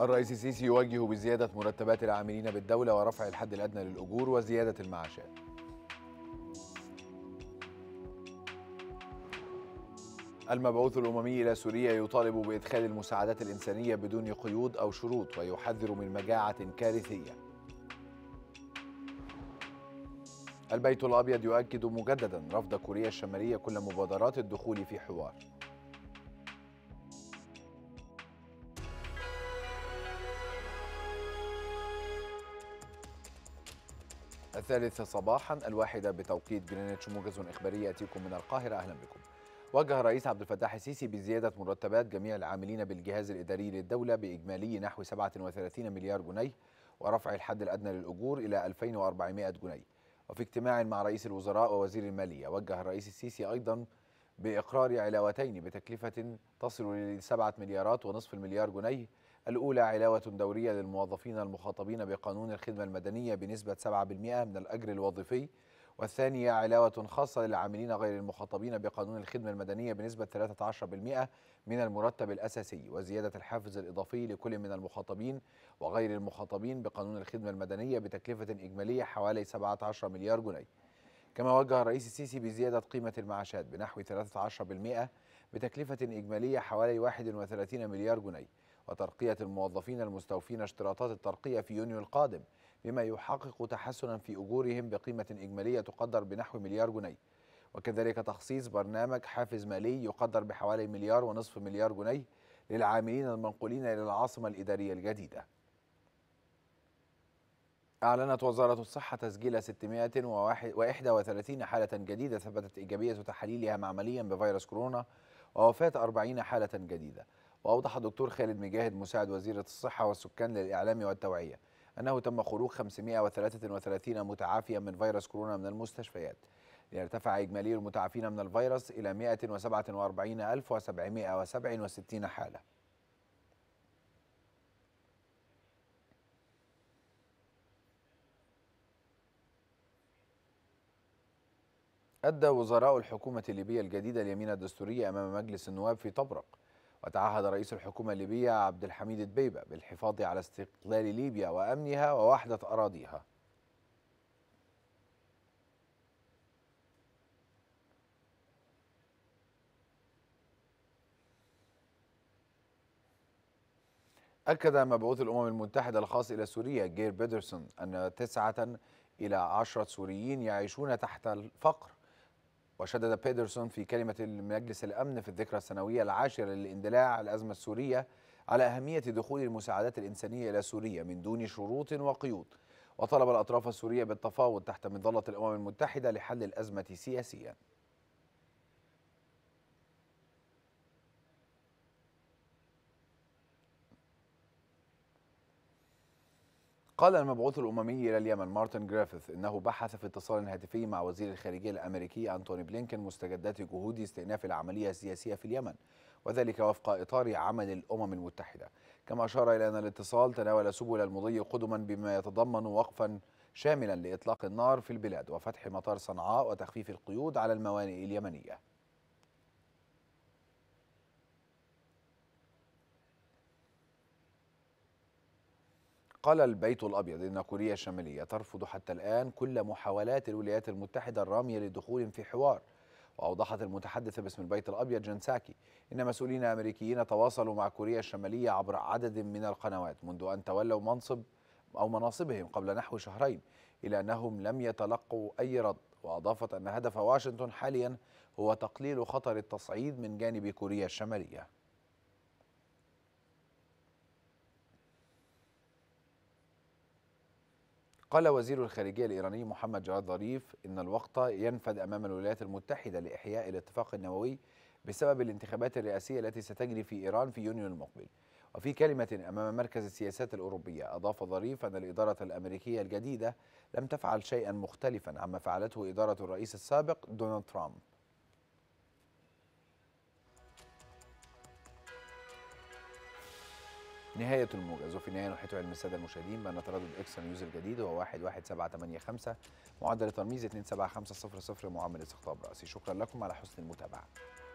الرئيس السيسي يوجه بزيادة مرتبات العاملين بالدولة ورفع الحد الأدنى للأجور وزيادة المعاشات المبعوث الأممي إلى سوريا يطالب بإدخال المساعدات الإنسانية بدون قيود أو شروط ويحذر من مجاعة كارثية البيت الأبيض يؤكد مجددا رفض كوريا الشمالية كل مبادرات الدخول في حوار الثالثة صباحا الواحدة بتوقيت جرينتش موجز إخباري يأتيكم من القاهرة أهلا بكم وجه الرئيس عبد الفتاح السيسي بزيادة مرتبات جميع العاملين بالجهاز الإداري للدولة بإجمالي نحو 37 مليار جنيه ورفع الحد الأدنى للأجور إلى 2400 جنيه وفي اجتماع مع رئيس الوزراء ووزير المالية وجه الرئيس السيسي أيضا بإقرار علاوتين بتكلفة تصل ل 7 مليارات ونصف المليار جنيه الأولى علاوة دورية للموظفين المخاطبين بقانون الخدمة المدنية بنسبة 7% من الأجر الوظيفي والثانية علاوة خاصة للعاملين غير المخاطبين بقانون الخدمة المدنية بنسبة 13% من المرتب الأساسي وزيادة الحافز الإضافي لكل من المخاطبين وغير المخاطبين بقانون الخدمة المدنية بتكلفة إجمالية حوالي 17 مليار جنيه كما وجه الرئيس السيسي بزيادة قيمة المعاشات بنحو 13% بتكلفة إجمالية حوالي 31 مليار جنيه وترقية الموظفين المستوفين اشتراطات الترقية في يونيو القادم بما يحقق تحسنا في أجورهم بقيمة إجمالية تقدر بنحو مليار جنيه وكذلك تخصيص برنامج حافز مالي يقدر بحوالي مليار ونصف مليار جنيه للعاملين المنقولين إلى العاصمة الإدارية الجديدة أعلنت وزارة الصحة تسجيل 631 حالة جديدة ثبتت إيجابية تحليلها معمليا بفيروس كورونا ووفاة 40 حالة جديدة وأوضح الدكتور خالد مجاهد مساعد وزيرة الصحة والسكان للإعلام والتوعية أنه تم خروج 533 متعافيا من فيروس كورونا من المستشفيات ليرتفع إجمالي المتعافين من الفيروس إلى 147767 حالة أدى وزراء الحكومة الليبية الجديدة اليمين الدستورية أمام مجلس النواب في طبرق وتعهد رئيس الحكومة الليبية عبد الحميد البيبة بالحفاظ على استقلال ليبيا وأمنها ووحدة أراضيها أكد مبعوث الأمم المتحدة الخاص إلى سوريا جير بيدرسون أن تسعة إلى عشرة سوريين يعيشون تحت الفقر وشدد بيدرسون في كلمة لمجلس الأمن في الذكرى السنوية العاشرة للاندلاع الأزمة السورية على أهمية دخول المساعدات الإنسانية إلى سوريا من دون شروط وقيود وطلب الأطراف السورية بالتفاوض تحت مظلة الأمم المتحدة لحل الأزمة سياسياً قال المبعوث الأممي إلى اليمن مارتن جريفيث إنه بحث في اتصال هاتفي مع وزير الخارجية الأمريكي أنتوني بلينكن مستجدات جهود استئناف العملية السياسية في اليمن وذلك وفق إطار عمل الأمم المتحدة كما أشار إلى أن الاتصال تناول سبل المضي قدما بما يتضمن وقفا شاملا لإطلاق النار في البلاد وفتح مطار صنعاء وتخفيف القيود على الموانئ اليمنية قال البيت الأبيض إن كوريا الشمالية ترفض حتى الآن كل محاولات الولايات المتحدة الرامية لدخول في حوار وأوضحت المتحدثة باسم البيت الأبيض جنساكي إن مسؤولين أمريكيين تواصلوا مع كوريا الشمالية عبر عدد من القنوات منذ أن تولوا منصب أو مناصبهم قبل نحو شهرين إلى أنهم لم يتلقوا أي رد وأضافت أن هدف واشنطن حاليا هو تقليل خطر التصعيد من جانب كوريا الشمالية قال وزير الخارجية الإيراني محمد جواد ظريف إن الوقت ينفذ أمام الولايات المتحدة لإحياء الاتفاق النووي بسبب الانتخابات الرئاسية التي ستجري في إيران في يونيو المقبل وفي كلمة أمام مركز السياسات الأوروبية أضاف ظريف أن الإدارة الأمريكية الجديدة لم تفعل شيئا مختلفا عما فعلته إدارة الرئيس السابق دونالد ترامب نهاية الموجز وفي النهاية نحيط علم السادة المشاهدين بأن تردد إكس نيوز الجديد هو 11785 معدل ترميز 27500 معامل استقطاب رأسي شكرا لكم على حسن المتابعة